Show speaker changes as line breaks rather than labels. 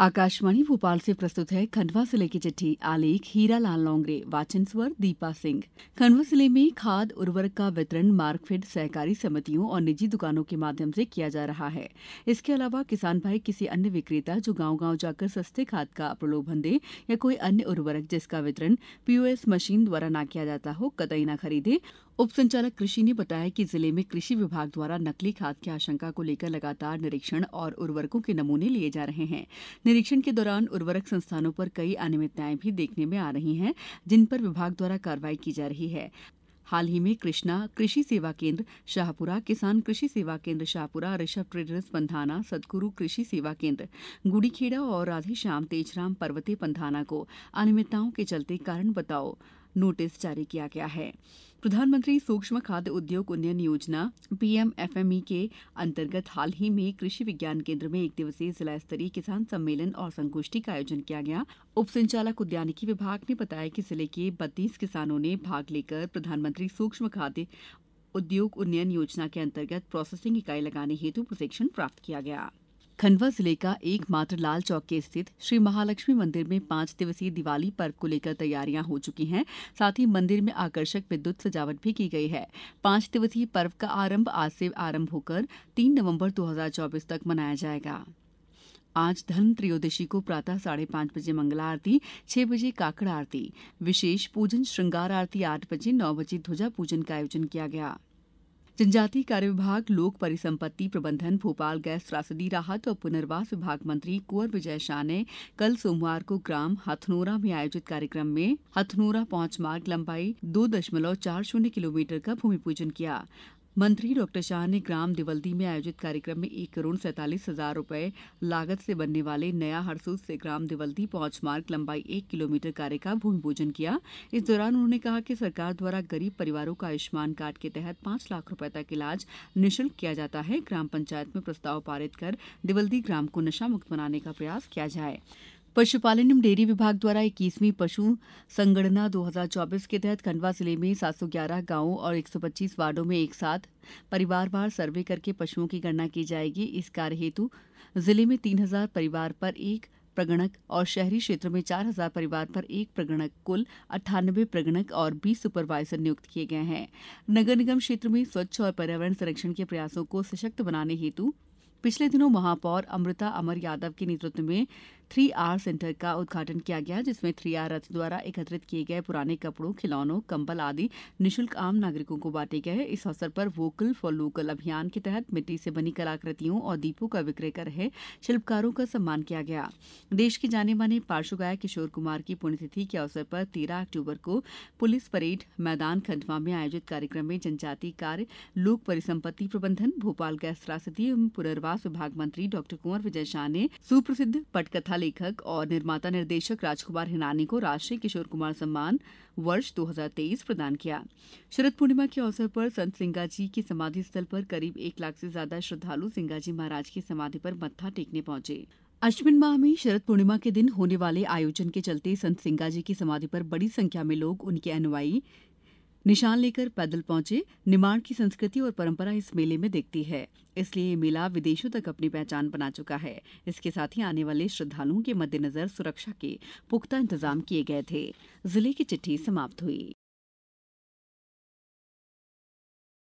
आकाशवाणी भोपाल से प्रस्तुत है खंडवा जिले की चिट्ठी आलेख हीरा लाल लोंगरे वाचन स्वर दीपा सिंह खंडवा जिले में खाद उर्वरक का वितरण मार्कफेड सहकारी समितियों और निजी दुकानों के माध्यम से किया जा रहा है इसके अलावा किसान भाई किसी अन्य विक्रेता जो गांव गांव जाकर सस्ते खाद का प्रलोभन दे या कोई अन्य उर्वरक जिसका वितरण पीओएस मशीन द्वारा न किया जाता हो कतई न खरीदे उप संचालक कृषि ने बताया कि जिले में कृषि विभाग द्वारा नकली खाद की आशंका को लेकर लगातार निरीक्षण और उर्वरकों के नमूने लिए जा रहे हैं निरीक्षण के दौरान उर्वरक संस्थानों पर कई अनियमितताएं भी देखने में आ रही हैं जिन पर विभाग द्वारा कार्रवाई की जा रही है हाल ही में कृष्णा कृषि सेवा केंद्र शाहपुरा किसान कृषि सेवा केंद्र शाहपुरा ऋषभ ट्रेडर्स पंधाना सदगुरु कृषि सेवा केंद्र गुड़ीखेड़ा और राधेश्याम तेजराम पर्वते पंधाना को अनियमितताओं के चलते कारण बताओ नोटिस जारी किया गया है प्रधानमंत्री सूक्ष्म खाद्य उद्योग उन्नयन योजना पीएमएफएमई के अंतर्गत हाल ही में कृषि विज्ञान केंद्र में एक दिवसीय जिला स्तरीय किसान सम्मेलन और संगोष्ठी का आयोजन किया गया उप संचालक उद्यानिकी विभाग ने बताया कि जिले के बत्तीस किसानों ने भाग लेकर प्रधानमंत्री सूक्ष्म खाद्य उद्योग उन्नयन योजना के अंतर्गत प्रोसेसिंग इकाई लगाने हेतु प्रशिक्षण प्राप्त किया गया खंडवा जिले का एकमात्र लाल चौक के स्थित श्री महालक्ष्मी मंदिर में पांच दिवसीय दिवाली पर्व को लेकर तैयारियां हो चुकी हैं साथ ही मंदिर में आकर्षक विद्युत सजावट भी की गई है पांच दिवसीय पर्व का आरंभ आज से आरंभ होकर तीन नवंबर 2024 तक मनाया जाएगा आज धन त्रयोदशी को प्रातः साढ़े पांच बजे मंगला आरती छह बजे काकड़ आरती विशेष पूजन श्रृंगार आरती आठ बजे नौ बजे ध्वजा पूजन का आयोजन किया गया जनजातीय कार्य विभाग लोक परिसंपत्ति प्रबंधन भोपाल गैस त्रासदी राहत और पुनर्वास विभाग मंत्री कुंवर विजय शाह ने कल सोमवार को ग्राम हथनोरा में आयोजित कार्यक्रम में हथनोरा पहुंच मार्ग लंबाई दो दशमलव चार शून्य किलोमीटर का भूमि पूजन किया मंत्री डॉ शाह ने ग्राम देवल्दी में आयोजित कार्यक्रम में एक करोड़ सैतालीस हजार रूपये लागत से बनने वाले नया हरसूद से ग्राम देवल्दी पहुंच मार्ग लंबाई एक किलोमीटर कार्य का भूमि पूजन किया इस दौरान उन्होंने कहा कि सरकार द्वारा गरीब परिवारों का आयुष्मान कार्ड के तहत पांच लाख रूपये तक इलाज निःशुल्क किया जाता है ग्राम पंचायत में प्रस्ताव पारित कर देवल्दी ग्राम को नशा मुक्त बनाने का प्रयास किया जाए पशुपालन एवं डेयरी विभाग द्वारा इक्कीसवीं पशु संगणना दो हजार चौबीस के तहत खंडवा जिले में सात सौ ग्यारह गांवों और एक सौ पच्चीस वार्डो में एक साथ परिवारवार सर्वे करके पशुओं की गणना की जाएगी इस कार्य हेतु जिले में तीन हजार परिवार पर एक प्रगणक और शहरी क्षेत्र में चार हजार परिवार पर एक प्रगणक कुल अट्ठानबे प्रगणक और बीस सुपरवाइजर नियुक्त किए गए हैं नगर निगम क्षेत्र में स्वच्छ और पर्यावरण संरक्षण के प्रयासों को सशक्त बनाने हेतु पिछले दिनों महापौर अमृता अमर यादव के नेतृत्व में थ्री आर सेंटर का उद्घाटन किया गया जिसमें थ्री आर रथ द्वारा एकत्रित किए गए पुराने कपड़ों खिलौनों कंबल आदि निःशुल्क आम नागरिकों को बांटे गए इस अवसर पर वोकल फॉर लोकल अभियान के तहत मिट्टी से बनी कलाकृतियों और दीपों का विक्रय कर रहे शिल्पकारों का सम्मान किया गया देश के जाने माने पार्श्व गायक किशोर कुमार की पुण्यतिथि के अवसर पर तेरह अक्टूबर को पुलिस परेड मैदान खंडवा में आयोजित कार्यक्रम में जनजाति कार्य लोक परिसंपत्ति प्रबंधन भोपाल गैस त्रासदी एवं पुनर्वास विभाग मंत्री डॉ कुंवर विजय शाह ने सुप्रसिद्ध पटकथा लेखक और निर्माता निर्देशक राजकुमार हिनानी को राष्ट्रीय किशोर कुमार सम्मान वर्ष 2023 प्रदान किया शरद पूर्णिमा के अवसर पर संत सिंगा जी की समाधि स्थल पर करीब एक लाख से ज्यादा श्रद्धालु सिंगा जी महाराज की समाधि पर मत्था टेकने पहुंचे अश्विन माह में शरद पूर्णिमा के दिन होने वाले आयोजन के चलते संत सिंगा जी की समाधि पर बड़ी संख्या में लोग उनके अनुयायी निशान लेकर पैदल पहुंचे निमाड़ की संस्कृति और परंपरा इस मेले में दिखती है इसलिए ये मेला विदेशों तक अपनी पहचान बना चुका है इसके साथ ही आने वाले श्रद्धालुओं के मद्देनजर सुरक्षा के पुख्ता इंतजाम किए गए थे जिले की चिट्ठी समाप्त हुई